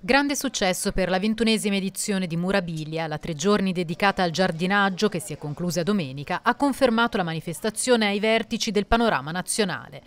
Grande successo per la ventunesima edizione di Murabilia, la tre giorni dedicata al giardinaggio che si è conclusa domenica, ha confermato la manifestazione ai vertici del panorama nazionale.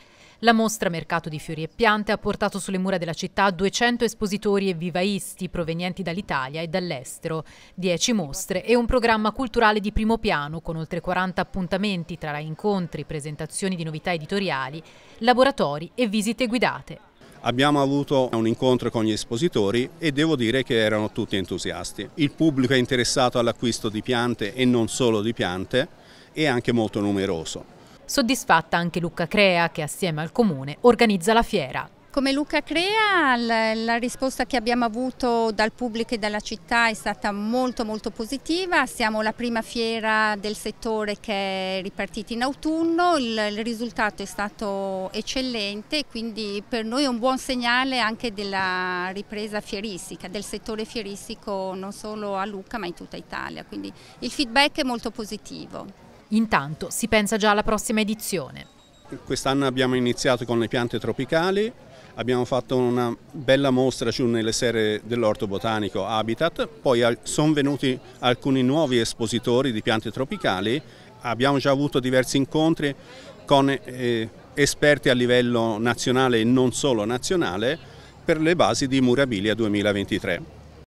La mostra Mercato di Fiori e Piante ha portato sulle mura della città 200 espositori e vivaisti provenienti dall'Italia e dall'estero, 10 mostre e un programma culturale di primo piano con oltre 40 appuntamenti tra incontri, presentazioni di novità editoriali, laboratori e visite guidate. Abbiamo avuto un incontro con gli espositori e devo dire che erano tutti entusiasti. Il pubblico è interessato all'acquisto di piante e non solo di piante e anche molto numeroso. Soddisfatta anche Luca Crea che assieme al comune organizza la fiera. Come Luca Crea la, la, risposta che abbiamo avuto dal pubblico e dalla città è stata molto molto positiva, siamo la prima fiera del settore che è ripartita in autunno, il, il risultato è stato eccellente quindi per noi è un buon segnale anche della ripresa fieristica, del settore fieristico non solo a Lucca ma in tutta Italia, quindi il feedback è molto positivo. Intanto si pensa già alla prossima edizione. Quest'anno abbiamo iniziato con le piante tropicali, abbiamo fatto una bella mostra giù nelle sere dell'orto botanico Habitat, poi sono venuti alcuni nuovi espositori di piante tropicali, abbiamo già avuto diversi incontri con eh, esperti a livello nazionale e non solo nazionale per le basi di Murabilia 2023.